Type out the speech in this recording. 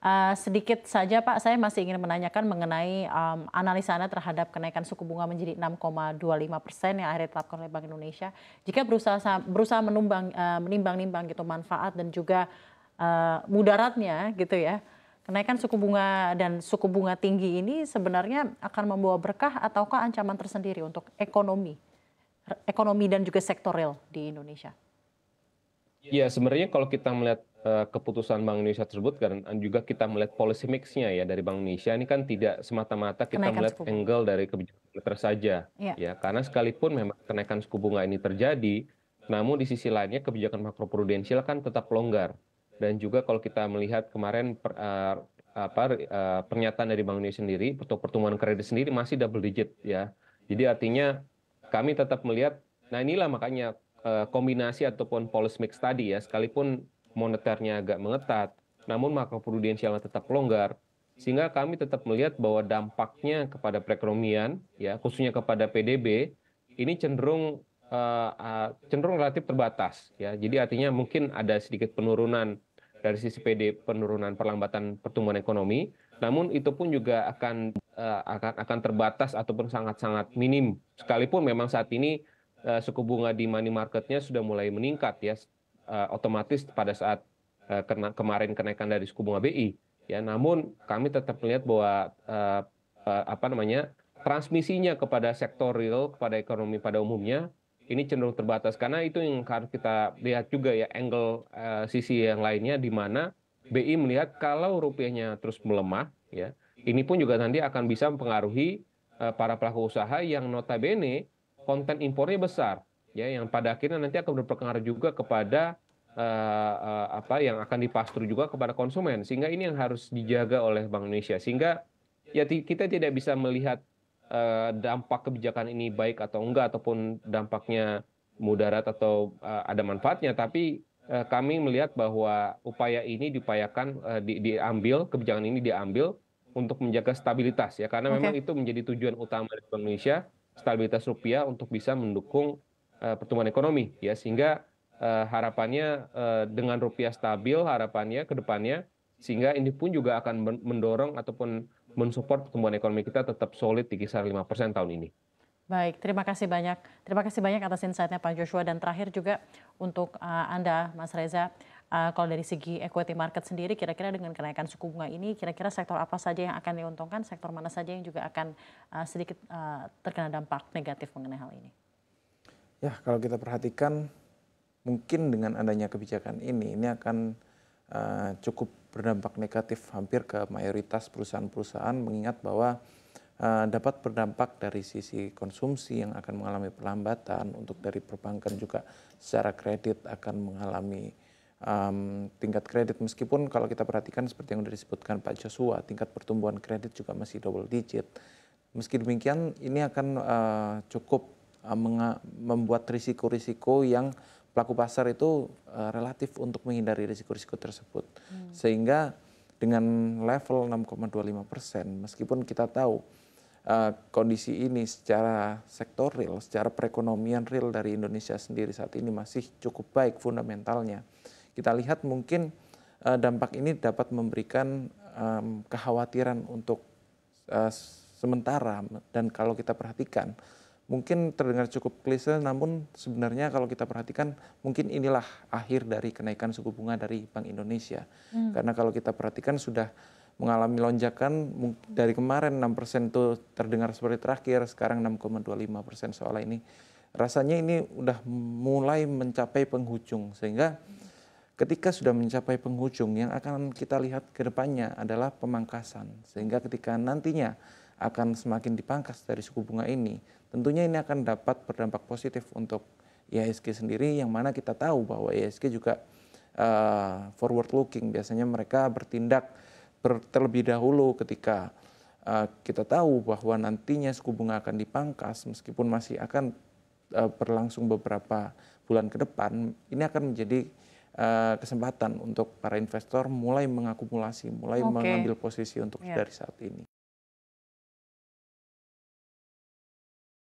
Eh, sedikit saja Pak, saya masih ingin menanyakan mengenai um, analisa Anda terhadap kenaikan suku bunga menjadi 6,25 persen yang akhirnya ditetapkan oleh Bank Indonesia. Jika berusaha berusaha menumbang uh, menimbang-nimbang gitu manfaat dan juga uh, mudaratnya gitu ya. Kenaikan suku bunga dan suku bunga tinggi ini sebenarnya akan membawa berkah ataukah ancaman tersendiri untuk ekonomi, ekonomi dan juga sektoral di Indonesia? Ya sebenarnya kalau kita melihat uh, keputusan Bank Indonesia tersebut kan juga kita melihat policy mix-nya ya dari Bank Indonesia ini kan tidak semata-mata kita kenaikan melihat skubung. angle dari kebijakan meter saja ya. ya karena sekalipun memang kenaikan suku bunga ini terjadi namun di sisi lainnya kebijakan makroprudensial kan tetap longgar dan juga kalau kita melihat kemarin per, uh, apa uh, pernyataan dari Bank Indonesia sendiri untuk pertumbuhan kredit sendiri masih double digit ya. Jadi artinya kami tetap melihat nah inilah makanya Eh, kombinasi ataupun policy mix tadi ya, sekalipun moneternya agak mengetat, namun makroprudensialnya tetap longgar, sehingga kami tetap melihat bahwa dampaknya kepada perekonomian, ya khususnya kepada PDB, ini cenderung uh, uh, cenderung relatif terbatas, ya. Jadi artinya mungkin ada sedikit penurunan dari sisi PD penurunan perlambatan pertumbuhan ekonomi, namun itu pun juga akan uh, akan akan terbatas ataupun sangat-sangat minim, sekalipun memang saat ini Eh, suku bunga di money marketnya sudah mulai meningkat ya eh, otomatis pada saat eh, kemarin kenaikan dari suku bunga BI ya namun kami tetap melihat bahwa apa namanya transmisinya kepada sektor real kepada ekonomi pada umumnya ini cenderung terbatas karena itu yang harus kita lihat juga ya angle sisi yang lainnya di mana BI melihat kalau rupiahnya terus melemah ya ini pun juga nanti akan bisa mempengaruhi para pelaku usaha yang notabene konten impornya besar ya yang pada akhirnya nanti akan berpengaruh juga kepada uh, uh, apa yang akan dipastur juga kepada konsumen sehingga ini yang harus dijaga oleh Bank Indonesia sehingga ya kita tidak bisa melihat uh, dampak kebijakan ini baik atau enggak ataupun dampaknya mudarat atau uh, ada manfaatnya tapi uh, kami melihat bahwa upaya ini diupayakan uh, di, diambil kebijakan ini diambil untuk menjaga stabilitas ya karena okay. memang itu menjadi tujuan utama dari Bank Indonesia stabilitas rupiah untuk bisa mendukung uh, pertumbuhan ekonomi ya sehingga uh, harapannya uh, dengan rupiah stabil harapannya ke depannya sehingga ini pun juga akan mendorong ataupun mensupport pertumbuhan ekonomi kita tetap solid di kisar 5% tahun ini. Baik, terima kasih banyak. Terima kasih banyak atas insight-nya Pak Joshua dan terakhir juga untuk uh, Anda Mas Reza uh, kalau dari segi equity market sendiri kira-kira dengan kenaikan suku bunga ini kira-kira sektor apa saja yang akan diuntungkan, sektor mana saja yang juga akan uh, sedikit uh, terkena dampak negatif mengenai hal ini? Ya, kalau kita perhatikan mungkin dengan adanya kebijakan ini ini akan uh, cukup berdampak negatif hampir ke mayoritas perusahaan-perusahaan mengingat bahwa dapat berdampak dari sisi konsumsi yang akan mengalami perlambatan untuk dari perbankan juga secara kredit akan mengalami um, tingkat kredit meskipun kalau kita perhatikan seperti yang sudah disebutkan Pak Joshua tingkat pertumbuhan kredit juga masih double digit. Meski demikian ini akan uh, cukup uh, membuat risiko-risiko yang pelaku pasar itu uh, relatif untuk menghindari risiko-risiko tersebut. Hmm. Sehingga dengan level 6,25 persen, meskipun kita tahu uh, kondisi ini secara sektor real, secara perekonomian real dari Indonesia sendiri saat ini masih cukup baik fundamentalnya kita lihat mungkin eh, dampak ini dapat memberikan kekhawatiran untuk eh, sementara dan kalau kita perhatikan mungkin terdengar cukup klise namun sebenarnya kalau kita perhatikan mungkin inilah akhir dari kenaikan suku bunga dari Bank Indonesia. Hmm. Karena kalau kita perhatikan sudah mengalami lonjakan dari kemarin 6% itu terdengar seperti terakhir sekarang 6,25% soal ini. Rasanya ini udah mulai mencapai penghujung sehingga hmm ketika sudah mencapai penghujung yang akan kita lihat ke depannya adalah pemangkasan. Sehingga ketika nantinya akan semakin dipangkas dari suku bunga ini, tentunya ini akan dapat berdampak positif untuk IHSG sendiri yang mana kita tahu bahwa IHSG juga uh, forward looking. Biasanya mereka bertindak ber, terlebih dahulu ketika uh, kita tahu bahwa nantinya suku bunga akan dipangkas meskipun masih akan uh, berlangsung beberapa bulan ke depan, ini akan menjadi Eh, kesempatan untuk para investor mulai mengakumulasi, mulai okay. mengambil posisi untuk yeah. dari saat ini.